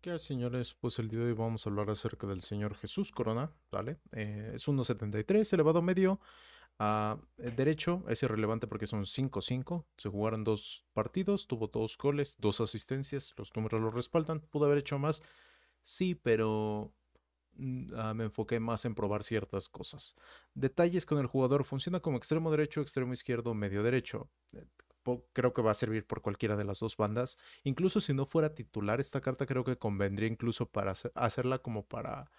¿Qué señores? Pues el día de hoy vamos a hablar acerca del señor Jesús Corona, ¿vale? Eh, es 1.73, elevado medio a ah, eh, derecho, es irrelevante porque son 5-5, se jugaron dos partidos, tuvo dos goles, dos asistencias, los números lo respaldan, pudo haber hecho más, sí, pero mm, ah, me enfoqué más en probar ciertas cosas. Detalles con el jugador. Funciona como extremo derecho, extremo izquierdo, medio derecho creo que va a servir por cualquiera de las dos bandas. Incluso si no fuera titular, esta carta creo que convendría incluso para hacerla como para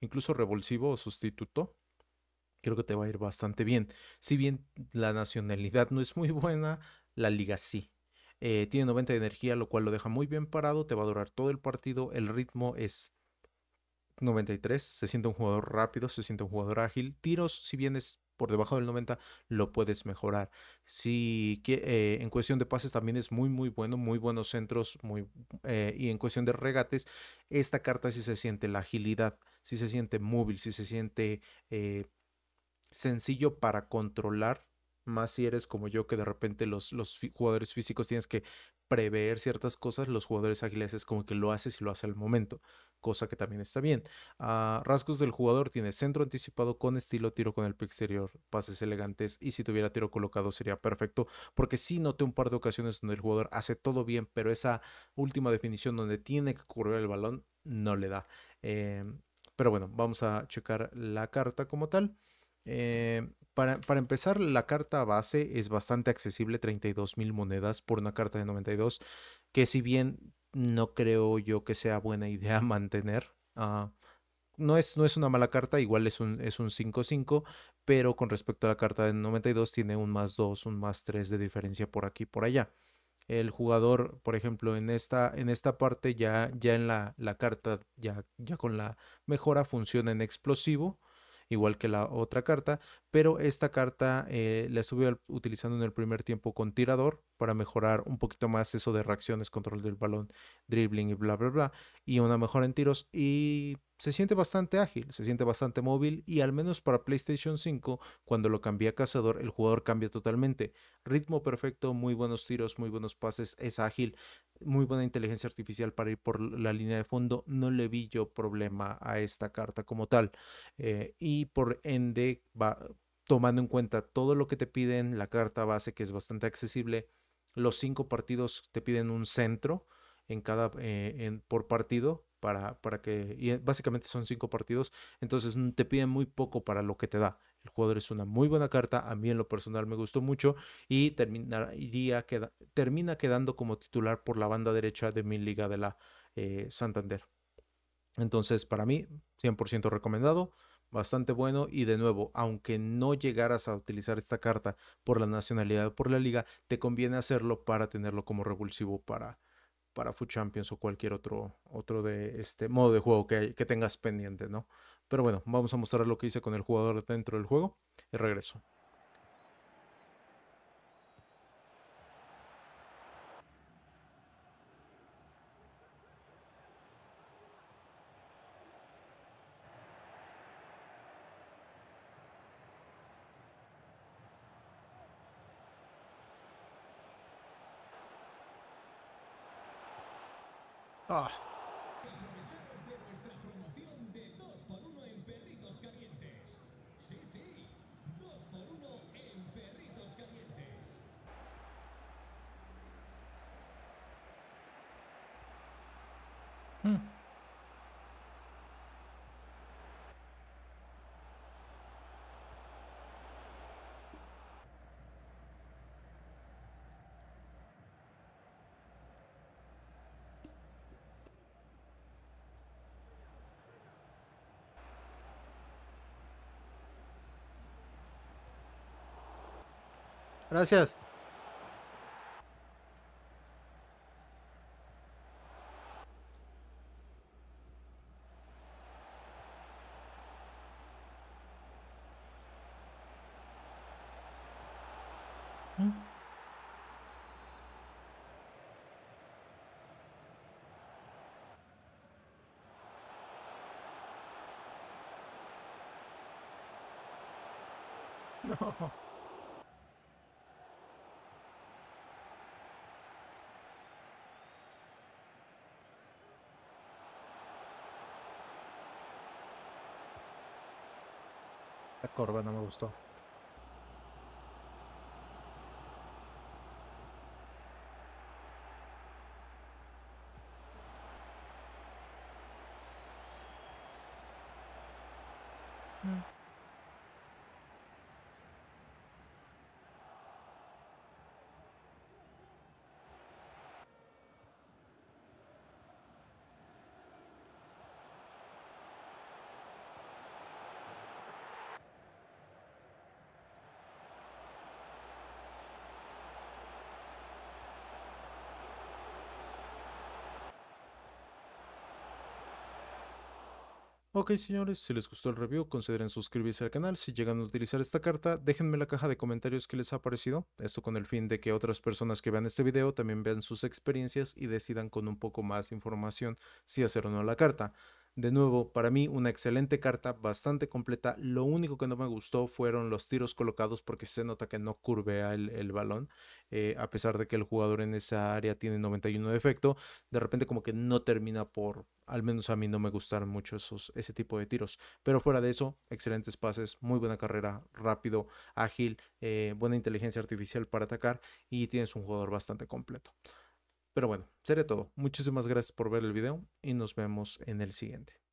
incluso revulsivo o sustituto. Creo que te va a ir bastante bien. Si bien la nacionalidad no es muy buena, la liga sí. Eh, tiene 90 de energía, lo cual lo deja muy bien parado, te va a durar todo el partido, el ritmo es 93, se siente un jugador rápido, se siente un jugador ágil. Tiros, si vienes por debajo del 90, lo puedes mejorar. Si eh, en cuestión de pases también es muy, muy bueno, muy buenos centros, muy, eh, y en cuestión de regates, esta carta sí se siente la agilidad, sí se siente móvil, sí se siente eh, sencillo para controlar. Más si eres como yo, que de repente los, los jugadores físicos tienes que prever ciertas cosas, los jugadores ágiles es como que lo haces si lo hace al momento, cosa que también está bien. rasgos del jugador tiene centro anticipado con estilo, tiro con el pie exterior, pases elegantes y si tuviera tiro colocado sería perfecto, porque sí noté un par de ocasiones donde el jugador hace todo bien, pero esa última definición donde tiene que correr el balón no le da. Em, pero bueno, vamos a checar la carta como tal. Eh, para, empezar, la carta base es bastante accesible, 32.000 monedas por una carta de 92, que si bien no creo yo que sea buena idea mantener, ah, no, es, no es una mala carta, igual es un 5-5, pero con respecto a la carta de 92 tiene un más 2, un más 3 de diferencia por aquí y por allá. El jugador, por ejemplo, en esta, en esta parte ya, ya en la, la carta, ya, ya con la mejora funciona en explosivo igual que la otra carta, pero esta carta eh, la estuve utilizando en el primer tiempo con tirador para mejorar un poquito más eso de reacciones, control del balón, dribbling y bla, bla, bla, y una mejora en tiros y se siente bastante ágil, se siente bastante móvil y al menos para PlayStation 5, cuando lo cambié a cazador, el jugador cambia totalmente. Ritmo perfecto, muy buenos tiros, muy buenos pases, es ágil, muy buena inteligencia artificial para ir por la línea de fondo, no le vi yo problema a esta carta como tal. Eh, y por ende, va, tomando en cuenta todo lo que te piden, la carta base que es bastante accesible, los cinco partidos te piden un centro en cada, eh, en, por partido. Para, para que, y básicamente son cinco partidos, entonces mm, te piden muy poco para lo que te da. El jugador es una muy buena carta, a mí en lo personal me gustó mucho y terminaría queda, termina quedando como titular por la banda derecha de mi liga de la eh, Santander. Entonces, para mí, 100% recomendado, bastante bueno y de nuevo, aunque no llegaras a utilizar esta carta por la nacionalidad o por la liga, te conviene hacerlo para tenerlo como revulsivo para para Champions o cualquier otro otro de este modo de juego que, que tengas pendiente, ¿no? Pero bueno, vamos a mostrar lo que hice con el jugador dentro del juego y regreso. Ah. Gracias. No. Ekkor van a úszta. Ok señores, si les gustó el review consideren suscribirse al canal, si llegan a utilizar esta carta déjenme la caja de comentarios que les ha parecido, esto con el fin de que otras personas que vean este video también vean sus experiencias y decidan con un poco más de información si hacer o no la carta. De nuevo, para mí una excelente carta, bastante completa. Lo único que no me gustó fueron los tiros colocados porque se nota que no curvea el, balón. Eh, a pesar de que el jugador en esa área tiene 91 de efecto, de repente como que no termina por, al menos a mí no me gustaron mucho esos, ese tipo de tiros. Pero fuera de eso, excelentes pases, muy buena carrera, rápido, ágil, eh, buena inteligencia artificial para atacar y tienes un jugador bastante completo. Pero bueno, sería todo. Muchísimas gracias por ver el video y nos vemos en el siguiente.